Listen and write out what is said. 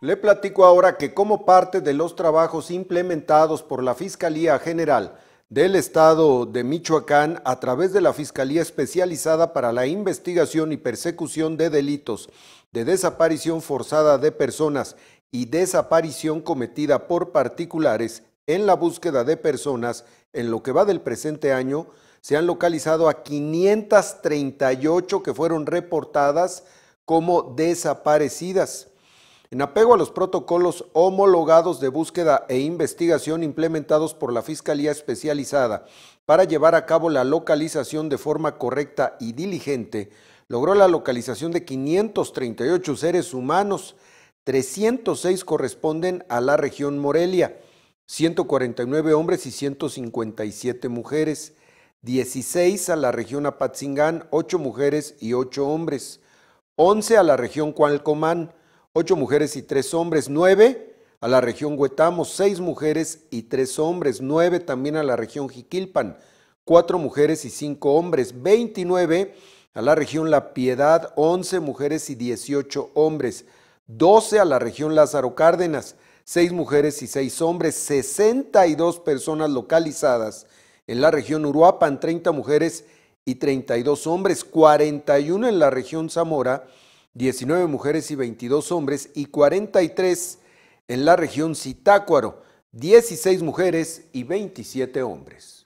Le platico ahora que como parte de los trabajos implementados por la Fiscalía General del Estado de Michoacán a través de la Fiscalía Especializada para la Investigación y Persecución de Delitos de Desaparición Forzada de Personas y Desaparición Cometida por Particulares en la búsqueda de personas en lo que va del presente año, se han localizado a 538 que fueron reportadas como desaparecidas. En apego a los protocolos homologados de búsqueda e investigación implementados por la Fiscalía Especializada para llevar a cabo la localización de forma correcta y diligente, logró la localización de 538 seres humanos, 306 corresponden a la región Morelia, 149 hombres y 157 mujeres, 16 a la región Apatzingán, 8 mujeres y 8 hombres, 11 a la región Cualcomán, 8 mujeres y 3 hombres, 9 a la región Huetamo, 6 mujeres y 3 hombres, 9 también a la región Jiquilpan, 4 mujeres y 5 hombres, 29 a la región La Piedad, 11 mujeres y 18 hombres, 12 a la región Lázaro Cárdenas, 6 mujeres y 6 hombres, 62 personas localizadas en la región Uruapan, 30 mujeres y 32 hombres, 41 en la región Zamora, 19 mujeres y 22 hombres y 43 en la región citácuaro 16 mujeres y 27 hombres.